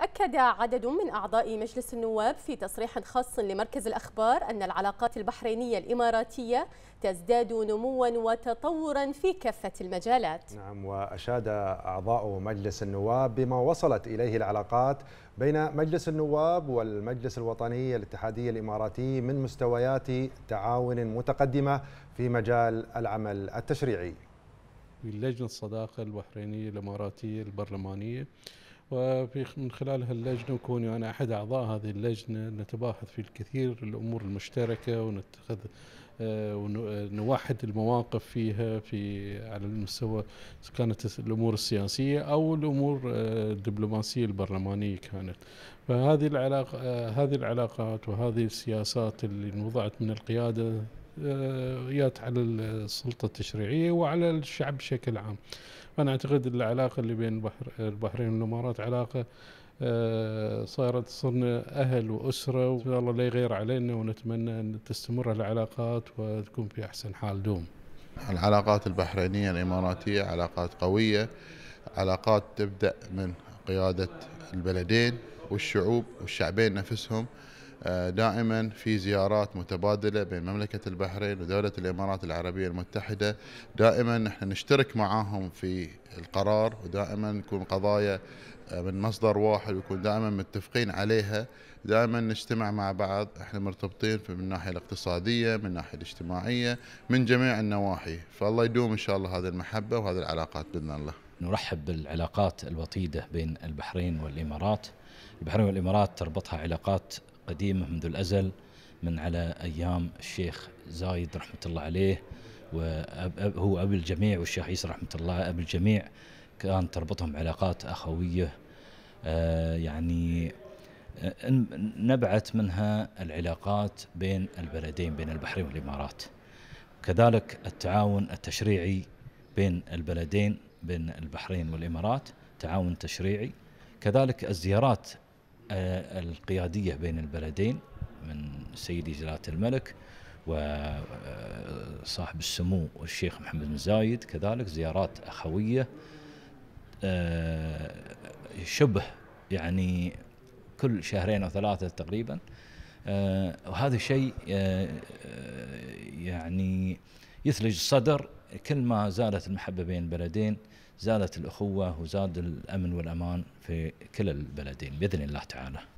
أكد عدد من أعضاء مجلس النواب في تصريح خاص لمركز الأخبار أن العلاقات البحرينية الإماراتية تزداد نموا وتطورا في كافة المجالات نعم وأشاد أعضاء مجلس النواب بما وصلت إليه العلاقات بين مجلس النواب والمجلس الوطني الاتحادي الإماراتي من مستويات تعاون متقدمة في مجال العمل التشريعي لجنة الصداقة البحرينية الإماراتية البرلمانية وفي من خلال هاللجنه وكوني يعني انا احد اعضاء هذه اللجنه نتباحث في الكثير الامور المشتركه ونتخذ آه، ونوحد المواقف فيها في على المستوى كانت الامور السياسيه او الامور آه، الدبلوماسيه البرلمانيه كانت فهذه العلاقه آه، هذه العلاقات وهذه السياسات اللي وضعت من القياده جات على السلطة التشريعية وعلى الشعب بشكل عام فأنا أعتقد العلاقة اللي بين البحرين والإمارات علاقة آه، صارت صرنا أهل وأسرة وإن الله لا يغير علينا ونتمنى أن تستمر العلاقات وتكون في أحسن حال دوم العلاقات البحرينية الإماراتية علاقات قوية علاقات تبدأ من قيادة البلدين والشعوب والشعبين نفسهم آه، دائما في زيارات متبادله بين مملكه البحرين ودوله الامارات العربيه المتحده دائما نحن نشترك معاهم في القرار ودائما نكون قضايا آه، من مصدر واحد ويكون دائما متفقين عليها دائما نجتمع مع بعض احنا مرتبطين في من الناحيه الاقتصاديه من الناحيه الاجتماعيه من جميع النواحي فالله يدوم ان شاء الله هذه المحبه وهذه العلاقات باذن الله نرحب بالعلاقات الوطيده بين البحرين والامارات البحرين والامارات تربطها علاقات قديمة منذ الأزل من على أيام الشيخ زايد رحمة الله عليه وهو أب الجميع والشيخ عيسى رحمة الله أب الجميع كان تربطهم علاقات أخوية آه، يعني آه، نبعت منها العلاقات بين البلدين بين البحرين والإمارات كذلك التعاون التشريعي بين البلدين بين البحرين والإمارات تعاون تشريعي كذلك الزيارات آه، القيادية بين البلدين من سيدي جلالة الملك وصاحب آه، السمو الشيخ محمد بن زايد كذلك زيارات أخوية آه، شبه يعني كل شهرين أو ثلاثة تقريبا وهذا شيء يعني يثلج الصدر كل ما زادت المحبة بين البلدين زادت الأخوة وزاد الأمن والأمان في كلا البلدين بإذن الله تعالى